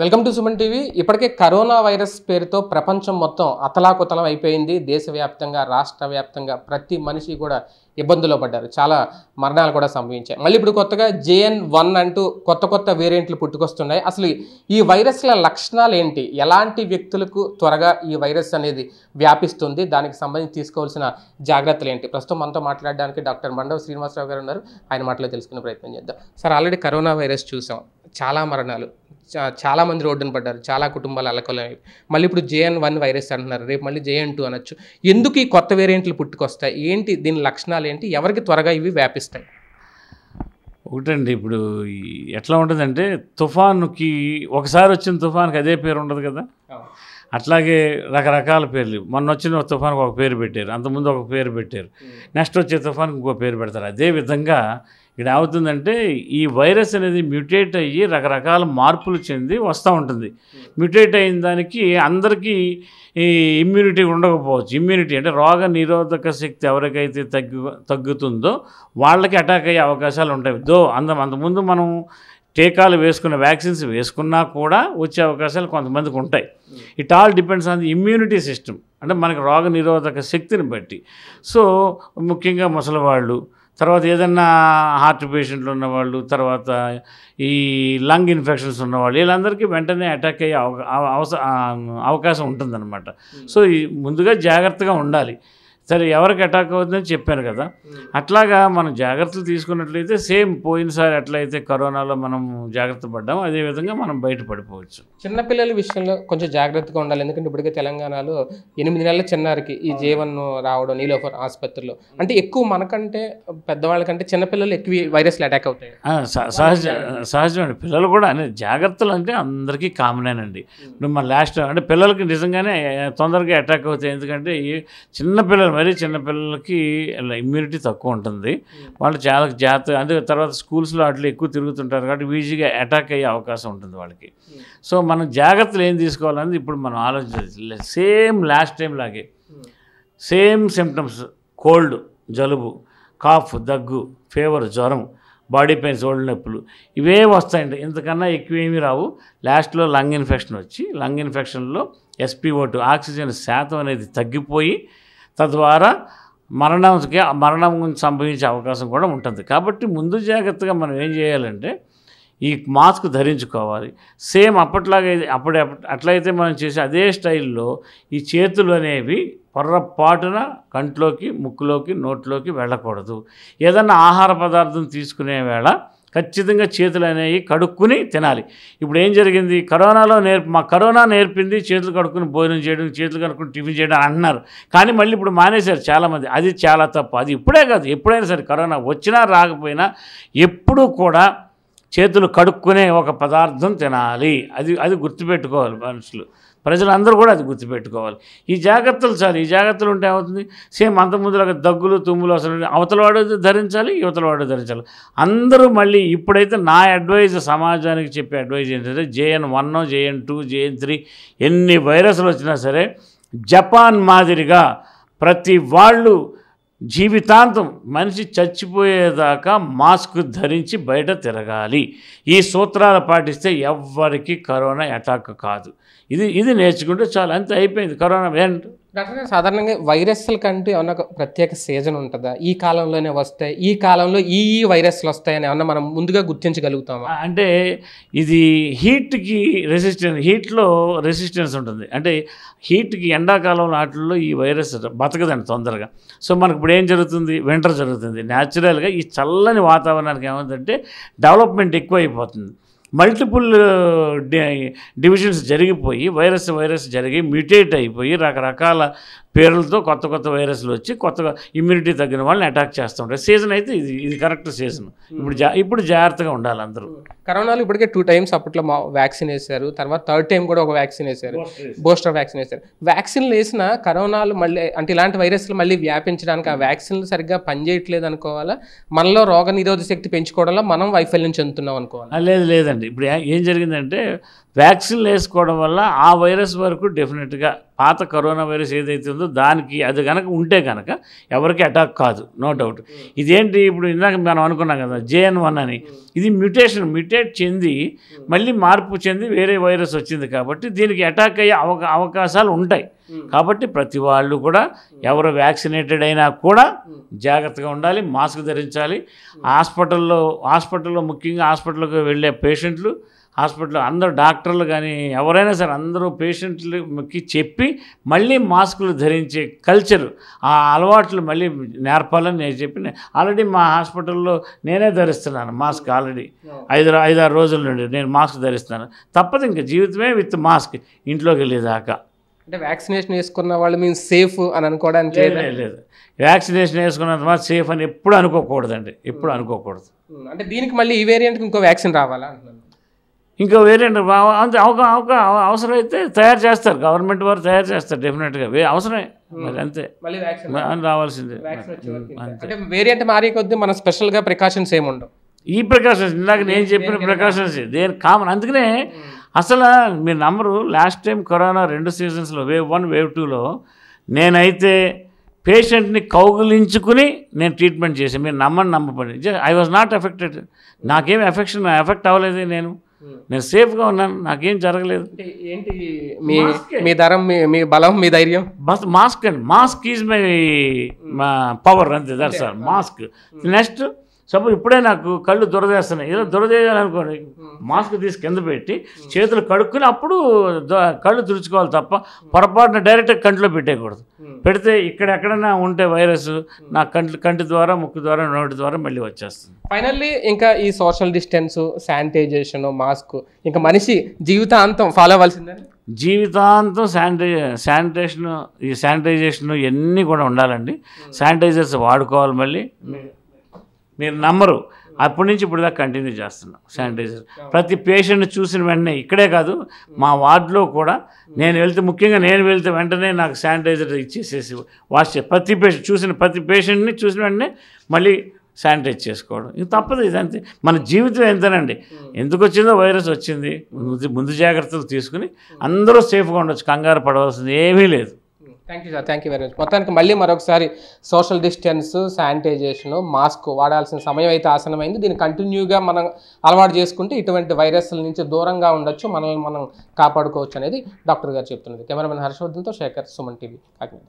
Welcome to Suman TV ఇప్పటికే corona virus పేరుతో ప్రపంచం మొత్తం అతలాకుతలం అయిపోయింది దేశవ్యాప్తంగా రాష్ట్ర వ్యాప్తంగా ప్రతి మనిషి కూడా ఇబ్బందులు పడ్డారు చాలా మరణాలు కూడా సంభవించాయి మళ్ళీ ఇప్పుడు కొత్తగా జేఎన్ వన్ అంటూ కొత్త కొత్త వేరియంట్లు పుట్టుకొస్తున్నాయి అసలు ఈ వైరస్ల లక్షణాలు ఏంటి ఎలాంటి వ్యక్తులకు త్వరగా ఈ వైరస్ అనేది వ్యాపిస్తుంది దానికి సంబంధించి తీసుకోవాల్సిన జాగ్రత్తలు ఏంటి ప్రస్తుతం మనతో మాట్లాడడానికి డాక్టర్ మండవ శ్రీనివాసరావు గారు ఉన్నారు ఆయన మాటలో తెలుసుకునే ప్రయత్నం చేద్దాం సార్ ఆల్రెడీ కరోనా వైరస్ చూసాం చాలా మరణాలు చాలా మంది రోడ్డున పడ్డారు చాలా కుటుంబాలు అలకలేవి మళ్ళీ ఇప్పుడు జేఎన్ వన్ వైరస్ అంటున్నారు రేపు మళ్ళీ జేఎన్ టూ అనొచ్చు ఎందుకు ఈ కొత్త వేరియంట్లు పుట్టుకొస్తాయి ఏంటి దీని లక్షణాలు ఏంటి ఎవరికి త్వరగా ఇవి వ్యాపిస్తాయి ఒకటండి ఇప్పుడు ఎట్లా ఉంటుందంటే తుఫానుకి ఒకసారి వచ్చిన తుఫాన్కి అదే పేరు ఉండదు కదా అట్లాగే రకరకాల పేర్లు మొన్న వచ్చిన తుఫాన్కి ఒక పేరు పెట్టారు అంతకుముందు ఒక పేరు పెట్టారు నెక్స్ట్ వచ్చే తుఫాన్కి ఇంకో పేరు పెడతారు అదేవిధంగా ఇక్కడ ఏమవుతుందంటే ఈ వైరస్ అనేది మ్యూటేట్ అయ్యి రకరకాల మార్పులు చెంది వస్తూ ఉంటుంది మ్యూటేట్ అయిన దానికి అందరికీ ఈ ఇమ్యూనిటీ ఉండకపోవచ్చు ఇమ్యూనిటీ అంటే రోగ నిరోధక శక్తి ఎవరికైతే తగ్గు తగ్గుతుందో వాళ్ళకి అటాక్ అయ్యే అవకాశాలు ఉంటాయి దో అంత అంతకుముందు మనం టీకాలు వేసుకున్న వ్యాక్సిన్స్ వేసుకున్నా కూడా వచ్చే అవకాశాలు కొంతమందికి ఉంటాయి it all depends on the immunity system అంటే మనకి రోగ నిరోధక శక్తిని బట్టి సో ముఖ్యంగా ముసలివాళ్ళు తర్వాత ఏదన్నా హార్ట్ పేషెంట్లు ఉన్నవాళ్ళు తర్వాత ఈ లంగ్ ఇన్ఫెక్షన్స్ ఉన్నవాళ్ళు వీళ్ళందరికీ వెంటనే అటాక్ అయ్యే అవకాశం ఉంటుందన్నమాట సో ముందుగా జాగ్రత్తగా ఉండాలి సరే ఎవరికి అటాక్ అవుతుందని చెప్పాను కదా అట్లాగా మనం జాగ్రత్తలు తీసుకున్నట్లయితే సేమ్ పోయినసారి ఎట్లయితే కరోనాలో మనం జాగ్రత్త పడ్డాం అదేవిధంగా మనం బయటపడిపోవచ్చు చిన్నపిల్లల విషయంలో కొంచెం జాగ్రత్తగా ఉండాలి ఎందుకంటే ఇప్పటికే తెలంగాణలో ఎనిమిది నెలల చిన్నారికి ఈ జీవన్ రావడం నీలోఫర్ ఆసుపత్రిలో అంటే ఎక్కువ మనకంటే పెద్దవాళ్ళకంటే చిన్నపిల్లలు ఎక్కువ వైరస్లు అటాక్ అవుతాయి సహజ సహజమండి పిల్లలు కూడా అనే జాగ్రత్తలు అంటే అందరికీ కామనేనండి ఇప్పుడు మన లాస్ట్ అంటే పిల్లలకి నిజంగానే తొందరగా అటాక్ అవుతాయి ఎందుకంటే ఈ చిన్నపిల్లలు మరీ చిన్నపిల్లలకి ఇమ్యూనిటీ తక్కువ ఉంటుంది వాళ్ళు చాలా జాగ్రత్త అందుకు తర్వాత స్కూల్స్లో అట్లా ఎక్కువ తిరుగుతుంటారు కాబట్టి ఈజీగా అటాక్ అయ్యే అవకాశం ఉంటుంది వాళ్ళకి సో మనం జాగ్రత్తలు ఏం తీసుకోవాలనేది ఇప్పుడు మనం ఆలోచించలేదు సేమ్ లాస్ట్ టైం లాగే సేమ్ సిమ్టమ్స్ కోల్డ్ జలుబు కాఫ్ దగ్గు ఫీవర్ జ్వరం బాడీ పెయిన్స్ ఒళ్ళు నొప్పులు ఇవే వస్తాయండి ఇంతకన్నా ఎక్కువ ఏమీ రావు లాస్ట్లో లంగ్ ఇన్ఫెక్షన్ వచ్చి లంగ్ ఇన్ఫెక్షన్లో ఎస్పీఓ టూ ఆక్సిజన్ శాతం అనేది తగ్గిపోయి తద్వారా మరణంకి మరణం సంభవించే అవకాశం కూడా ఉంటుంది కాబట్టి ముందు జాగ్రత్తగా మనం ఏం చేయాలంటే ఈ మాస్క్ ధరించుకోవాలి సేమ్ అప్పట్లాగే అప్పుడు అట్లయితే మనం చేసే అదే స్టైల్లో ఈ చేతులు అనేవి పొర్రపాటున కంట్లోకి ముక్కులోకి నోట్లోకి వెళ్ళకూడదు ఏదన్నా ఆహార పదార్థం తీసుకునే వేళ ఖచ్చితంగా చేతులు అనేవి కడుక్కుని తినాలి ఇప్పుడు ఏం జరిగింది కరోనాలో నేర్పి మా కరోనా నేర్పింది చేతులు కడుక్కుని భోజనం చేయడం చేతులు కడుక్కుని టిఫిన్ చేయడం అంటున్నారు కానీ మళ్ళీ ఇప్పుడు మానేశారు చాలామంది అది చాలా తప్పు అది ఇప్పుడే కాదు ఎప్పుడైనా సరే కరోనా వచ్చినా రాకపోయినా ఎప్పుడూ కూడా చేతులు కడుక్కునే ఒక పదార్థం తినాలి అది అది గుర్తుపెట్టుకోవాలి మనుషులు ప్రజలందరూ కూడా అది గుర్తుపెట్టుకోవాలి ఈ జాగ్రత్తలు చాలు ఈ జాగ్రత్తలు ఉంటే ఏమవుతుంది సేమ్ అంతకుముందులాగా దగ్గులు తుమ్ములు అసలు అవతలవాడు ధరించాలి వాడు ధరించాలి అందరూ మళ్ళీ ఇప్పుడైతే నా అడ్వైజ్ సమాజానికి చెప్పే అడ్వైజ్ ఏంటంటే JN one JN two JN three ఎన్ని వైరస్లు వచ్చినా సరే జపాన్ మాదిరిగా ప్రతి వాళ్ళు జీవితాంతం మనిషి చచ్చిపోయేదాకా మాస్క్ ధరించి బయట తిరగాలి ఈ సూత్రాలు పాటిస్తే ఎవ్వరికి కరోనా అటాక్ కాదు ఇది ఇది నేర్చుకుంటే చాలా అంత అయిపోయింది కరోనా ఏంటి డాక్టర్ సాధారణంగా వైరస్ల కంటే ఏమన్నా ప్రత్యేక సీజన్ ఉంటుందా ఈ కాలంలోనే వస్తాయి ఈ కాలంలో ఈ వైరస్లు వస్తాయని ఏమన్నా మనం ముందుగా గుర్తించగలుగుతామా అంటే ఇది హీట్కి రెసిస్టెన్స్ హీట్లో రెసిస్టెన్స్ ఉంటుంది అంటే హీట్కి ఎండాకాలం నాటిల్లో ఈ వైరస్ బతకదండి తొందరగా సో మనకి ఇప్పుడు ఏం జరుగుతుంది వింటర్ జరుగుతుంది న్యాచురల్గా ఈ చల్లని వాతావరణానికి ఏమవుతుందంటే డెవలప్మెంట్ ఎక్కువ అయిపోతుంది మల్టిపుల్ డివిజన్స్ జరిగిపోయి వైరస్ వైరస్ జరిగి మ్యూటేట్ అయిపోయి రకరకాల పేర్లతో కొత్త కొత్త వైరస్లు వచ్చి కొత్తగా ఇమ్యూనిటీ తగ్గిన వాళ్ళని అటాక్ చేస్తూ ఉంటారు సీజన్ అయితే ఇది ఇది కరెక్ట్ సీజన్ hmm. ఇప్పుడు జా ఇప్పుడు జాగ్రత్తగా ఉండాలి అందరూ hmm. కరోనాలు ఇప్పటికే టూ టైమ్స్ అప్పట్లో మా వ్యాక్సిన్ వేశారు తర్వాత థర్డ్ టైం కూడా ఒక వ్యాక్సిన్ వేశారు బూస్టర్ వ్యాక్సిన్ వేశారు వ్యాక్సిన్లు వేసిన కరోనాలు మళ్ళీ అంటే ఇలాంటి వైరస్లు మళ్ళీ వ్యాపించడానికి ఆ వ్యాక్సిన్లు సరిగ్గా పనిచేయట్లేదు అనుకోవాలా మనలో రోగ నిరోధక శక్తి పెంచుకోవడంలో మనం వైఫల్యం చెందుతున్నాం అనుకోవాలి లేదు లేదండి ఇప్పుడు ఏం జరిగిందంటే వ్యాక్సిన్లు వేసుకోవడం వల్ల ఆ వైరస్ వరకు డెఫినెట్గా పాత కరోనా వైరస్ ఏదైతే ఉందో దానికి అది కనుక ఉంటే కనుక ఎవరికి అటాక్ కాదు నో డౌట్ ఇదేంటి ఇప్పుడు ఇందాక మనం అనుకున్నాం కదా జేఎన్ వన్ అని ఇది మ్యూటేషన్ మ్యూటేట్ చెంది మళ్ళీ మార్పు చెంది వేరే వైరస్ వచ్చింది కాబట్టి దీనికి అటాక్ అయ్యే అవకాశాలు ఉంటాయి కాబట్టి ప్రతి వాళ్ళు కూడా ఎవరు వ్యాక్సినేటెడ్ అయినా కూడా జాగ్రత్తగా ఉండాలి మాస్క్ ధరించాలి హాస్పిటల్లో హాస్పిటల్లో ముఖ్యంగా హాస్పిటల్కి వెళ్ళే పేషెంట్లు హాస్పిటల్ అందరూ డాక్టర్లు కానీ ఎవరైనా సరే అందరూ పేషెంట్లకి చెప్పి మళ్ళీ మాస్కులు ధరించే కల్చర్ ఆ అలవాట్లు మళ్ళీ నేర్పాలని నేను చెప్పి ఆల్రెడీ మా హాస్పిటల్లో నేనే ధరిస్తున్నాను మాస్క్ ఆల్రెడీ ఐదు ఐదారు రోజుల నుండి నేను మాస్క్ ధరిస్తున్నాను తప్పదు ఇంకా జీవితమే విత్ మాస్క్ ఇంట్లోకి వెళ్ళేదాకా అంటే వ్యాక్సినేషన్ వేసుకున్న వాళ్ళు మేము సేఫ్ అని అనుకోవడానికి లేదు వ్యాక్సినేషన్ వేసుకున్నంత మాత్రం సేఫ్ అని ఎప్పుడు అనుకోకూడదండి ఎప్పుడు అనుకోకూడదు అంటే దీనికి మళ్ళీ ఈ వేరియంట్కి ఇంకో వ్యాక్సిన్ రావాలా ఇంకా వేరే అంతే అవక అవసరం అవసరమైతే తయారు చేస్తారు గవర్నమెంట్ వారు తయారు చేస్తారు డెఫినెట్గా అవసరమే మరి అంతే రావాల్సిందే అంటే వేరియంట్ మారే కొద్దీ మన స్పెషల్గా ప్రికాషన్స్ ఏముండవు ఈ ప్రికాషన్స్ ఇందాక నేను చెప్పిన ప్రికాషన్స్ దేని కామన్ అందుకనే అసలు మీరు నమ్మరు లాస్ట్ టైం కరోనా రెండు సీజన్స్లో వేవ్ వన్ వేవ్ టూలో నేనైతే పేషెంట్ని కౌగులించుకుని నేను ట్రీట్మెంట్ చేసాను మీరు నమ్మని నమ్మపడి ఐ వాజ్ నాట్ ఎఫెక్టెడ్ నాకేమి ఎఫెక్షన్ ఎఫెక్ట్ అవ్వలేదు నేను నేను సేఫ్గా ఉన్నాను నాకేం జరగలేదు ఏంటి మీ మీ ధరం మీ బలం మీ ధైర్యం బస్ మాస్క్ అండి మాస్క్ ఈజ్ మై పవర్ అంతే సార్ మాస్క్ నెక్స్ట్ సపోజ్ ఇప్పుడే నాకు కళ్ళు దురదేస్తున్నాయి ఏదో అనుకోండి మాస్క్ తీసి కింద పెట్టి చేతులు కడుక్కుని అప్పుడు కళ్ళు తుడుచుకోవాలి తప్ప పొరపాటున డైరెక్ట్గా కంటిలో పెట్టేయకూడదు పెడితే ఇక్కడ ఎక్కడైనా ఉంటే వైరస్ నా కంటి కంటి ద్వారా ముక్కు ద్వారా నోటి ద్వారా మళ్ళీ వచ్చేస్తుంది ఫైనల్లీ ఇంకా ఈ సోషల్ డిస్టెన్స్ శానిటైజేషన్ మాస్క్ ఇంకా మనిషి జీవితాంతం ఫాలో అవ్వాల్సిందే జీవితాంతం శానిటై శానిటేషన్ ఈ శానిటైజేషన్ ఇవన్నీ కూడా ఉండాలండి శానిటైజర్స్ వాడుకోవాలి మళ్ళీ మీరు నమ్మరు అప్పటి నుంచి ఇప్పుడు దాకా కంటిన్యూ చేస్తున్నాం శానిటైజర్ ప్రతి పేషెంట్ చూసిన వెంటనే ఇక్కడే కాదు మా వార్డులో కూడా నేను వెళ్తే ముఖ్యంగా నేను వెళ్తే వెంటనే నాకు శానిటైజర్ ఇచ్చేసేసి వాష్ చే ప్రతి పేషెంట్ చూసిన ప్రతి పేషెంట్ని చూసిన వెంటనే మళ్ళీ శానిటైజ్ చేసుకోవడం ఇది తప్పదు ఇదంతే మన జీవితం ఎంతనండి ఎందుకు వచ్చిందో వైరస్ వచ్చింది ముందు ముందు జాగ్రత్తలు తీసుకుని అందరూ సేఫ్గా ఉండొచ్చు కంగారు పడవలసింది ఏమీ లేదు thank you sir thank you very much మొత్తానికి మళ్ళీ మరొకసారి సోషల్ డిస్టెన్స్ శానిటైజేషన్ మాస్క్ వాడాల్సిన సమయం అయితే ఆసనమైంది దీన్ని కంటిన్యూగా మనం అలవాటు చేసుకుంటే ఇటువంటి వైరస్ల నుంచి దూరంగా ఉండొచ్చు మనల్ని మనం కాపాడుకోవచ్చు అనేది డాక్టర్ గారు చెప్తున్నది కెమెరామెన్ హర్షవర్ధన్తో శేఖర్ సుమన్ టీవీ కాకినాడ